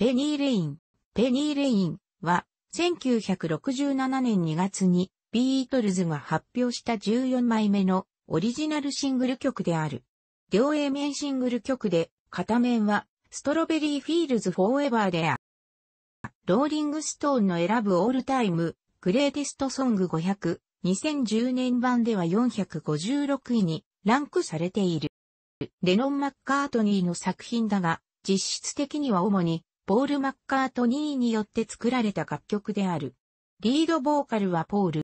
ペニーレイン、ペニーレインは、1967年2月にビートルズが発表した14枚目のオリジナルシングル曲である。両 A 面シングル曲で、片面は、ストロベリーフィールズフォーエバーである。ローリングストーンの選ぶオールタイム、グレーテストソング500、2010年版では456位にランクされている。レノン・マッカートニーの作品だが、実質的には主にポール・マッカートニーによって作られた楽曲である。リードボーカルはポール。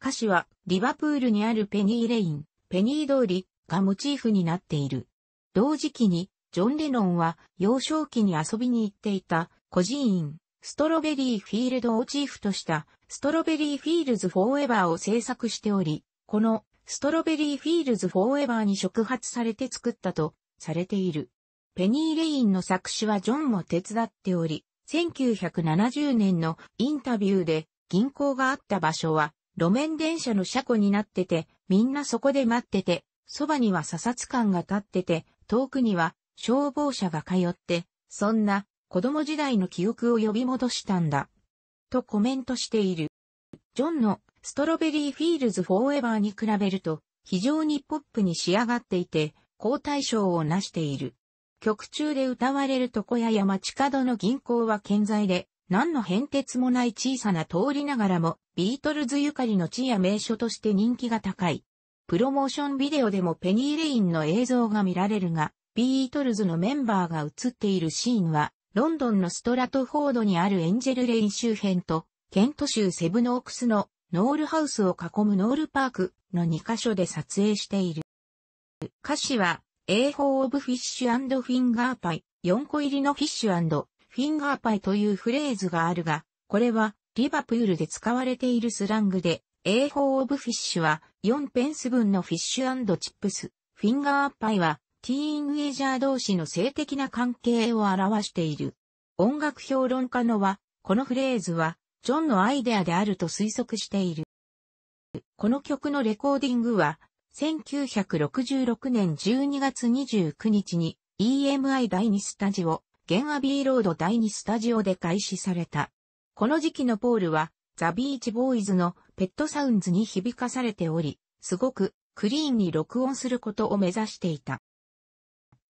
歌詞はリバプールにあるペニー・レイン、ペニー通りがモチーフになっている。同時期にジョン・レノンは幼少期に遊びに行っていた孤児院、ストロベリーフィールドをモチーフとしたストロベリーフィールズ・フォーエバーを制作しており、このストロベリーフィールズ・フォーエバーに触発されて作ったとされている。ペニー・レインの作詞はジョンも手伝っており、1970年のインタビューで銀行があった場所は路面電車の車庫になってて、みんなそこで待ってて、そばには査察官が立ってて、遠くには消防車が通って、そんな子供時代の記憶を呼び戻したんだ。とコメントしている。ジョンのストロベリーフィールズフォーエバーに比べると非常にポップに仕上がっていて、高対象を成している。曲中で歌われる床屋や街角の銀行は健在で、何の変哲もない小さな通りながらも、ビートルズゆかりの地や名所として人気が高い。プロモーションビデオでもペニー・レインの映像が見られるが、ビートルズのメンバーが映っているシーンは、ロンドンのストラトフォードにあるエンジェル・レイン周辺と、ケント州セブノークスのノールハウスを囲むノールパークの2カ所で撮影している。歌詞は A 4 of Fish and Finger Pie、4個入りのフィッシュフィンガーパイというフレーズがあるが、これはリバプールで使われているスラングで、A 4 of Fish は4ペンス分のフィッシュチップス、フィンガーパイはティーンエイジャー同士の性的な関係を表している。音楽評論家のは、このフレーズは、ジョンのアイデアであると推測している。この曲のレコーディングは、1966年12月29日に EMI 第2スタジオ、現アビーロード第2スタジオで開始された。この時期のポールはザ・ビーチ・ボーイズのペットサウンズに響かされており、すごくクリーンに録音することを目指していた。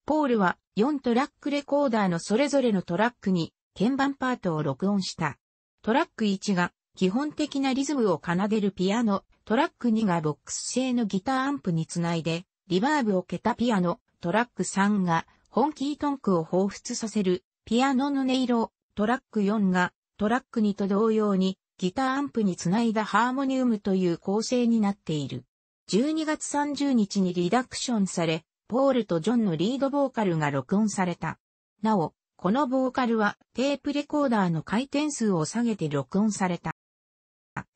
ポールは4トラックレコーダーのそれぞれのトラックに鍵盤パートを録音した。トラック1が基本的なリズムを奏でるピアノ、トラック2がボックス製のギターアンプにつないで、リバーブをけたピアノ、トラック3が本キートンクを彷彿させるピアノの音色、トラック4がトラック2と同様にギターアンプにつないだハーモニウムという構成になっている。12月30日にリダクションされ、ポールとジョンのリードボーカルが録音された。なお、このボーカルはテープレコーダーの回転数を下げて録音された。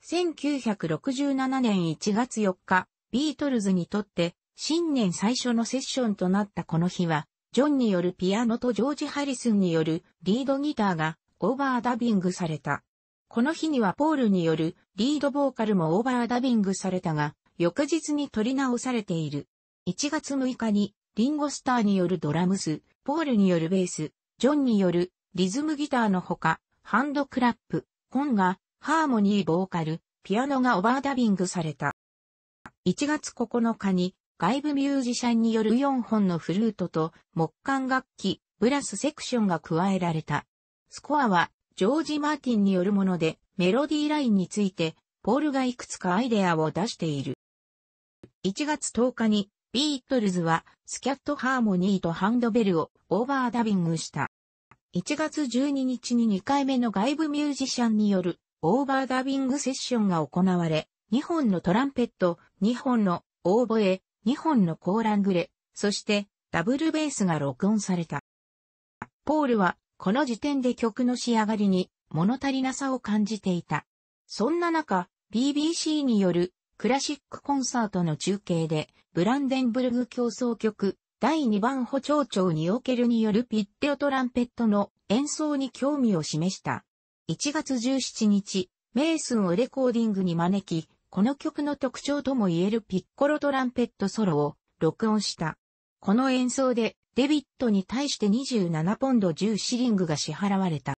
1967年1月4日、ビートルズにとって新年最初のセッションとなったこの日は、ジョンによるピアノとジョージ・ハリスンによるリードギターがオーバーダビングされた。この日にはポールによるリードボーカルもオーバーダビングされたが、翌日に取り直されている。1月6日にリンゴスターによるドラムス、ポールによるベース、ジョンによるリズムギターのほか、ハンドクラップ、本がハーモニーボーカル、ピアノがオバーダビングされた。1月9日に外部ミュージシャンによる4本のフルートと木管楽器、ブラスセクションが加えられた。スコアはジョージ・マーティンによるものでメロディーラインについてポールがいくつかアイデアを出している。1月10日にビートルズはスキャットハーモニーとハンドベルをオーバーダビングした。1月12日に2回目の外部ミュージシャンによるオーバーダビングセッションが行われ、2本のトランペット、2本のオーボエ、2本のコーラングレ、そしてダブルベースが録音された。ポールはこの時点で曲の仕上がりに物足りなさを感じていた。そんな中、BBC によるクラシックコンサートの中継で、ブランデンブルグ競争曲第2番補聴長におけるによるピッテオトランペットの演奏に興味を示した。1月17日、メイスンをレコーディングに招き、この曲の特徴ともいえるピッコロトランペットソロを録音した。この演奏でデビットに対して27ポンド10シリングが支払われた。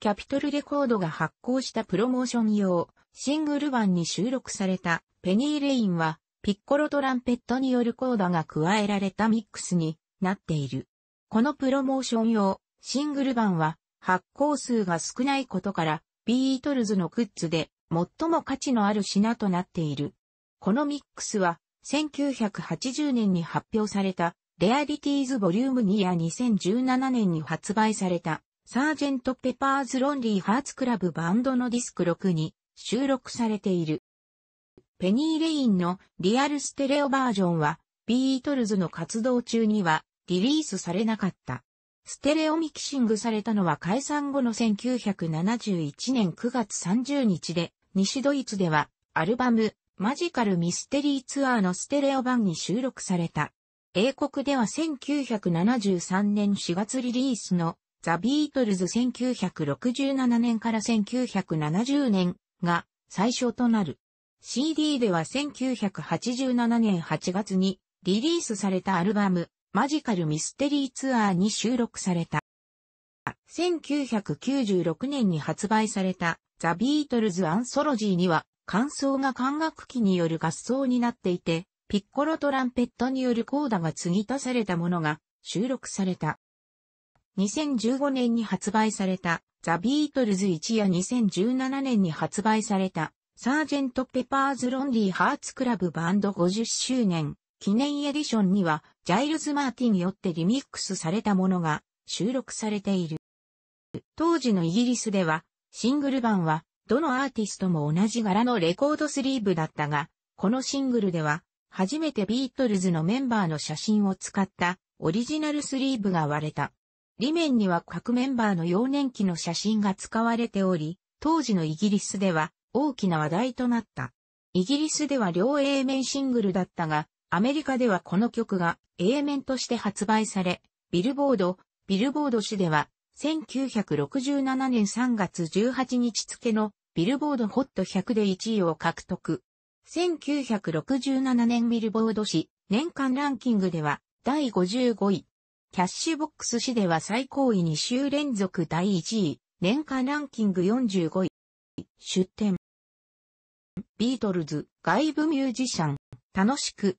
キャピトルレコードが発行したプロモーション用シングル版に収録されたペニーレインはピッコロトランペットによるコーダが加えられたミックスになっている。このプロモーション用シングル版は発行数が少ないことから、ビートルズのグッズで最も価値のある品となっている。このミックスは、1980年に発表された、レアリティーズボリューム2や2017年に発売された、サージェント・ペパーズ・ロンリー・ハーツ・クラブ・バンドのディスク6に収録されている。ペニー・レインのリアルステレオバージョンは、ビートルズの活動中にはリリースされなかった。ステレオミキシングされたのは解散後の1971年9月30日で、西ドイツでは、アルバム、マジカルミステリーツアーのステレオ版に収録された。英国では1973年4月リリースの、ザ・ビートルズ1967年から1970年が最初となる。CD では1987年8月にリリースされたアルバム、マジカルミステリーツアーに収録された。1996年に発売されたザ・ビートルズ・アンソロジーには、感想が管楽器による合奏になっていて、ピッコロトランペットによるコーダが継ぎ足されたものが収録された。2015年に発売されたザ・ビートルズ1や2017年に発売されたサージェント・ペパーズ・ロンリー・ハーツ・クラブバンド50周年記念エディションにはジャイルズ・マーティンによってリミックスされたものが収録されている。当時のイギリスでは、シングル版は、どのアーティストも同じ柄のレコードスリーブだったが、このシングルでは、初めてビートルズのメンバーの写真を使ったオリジナルスリーブが割れた。裏面には各メンバーの幼年期の写真が使われており、当時のイギリスでは大きな話題となった。イギリスでは両 A 面シングルだったが、アメリカではこの曲が A 面として発売され、ビルボード、ビルボード誌では、1967年3月18日付のビルボードホット100で1位を獲得。1967年ビルボード誌年間ランキングでは第55位。キャッシュボックス誌では最高位2週連続第1位。年間ランキング45位。出展。ビートルズ、外部ミュージシャン、楽しく、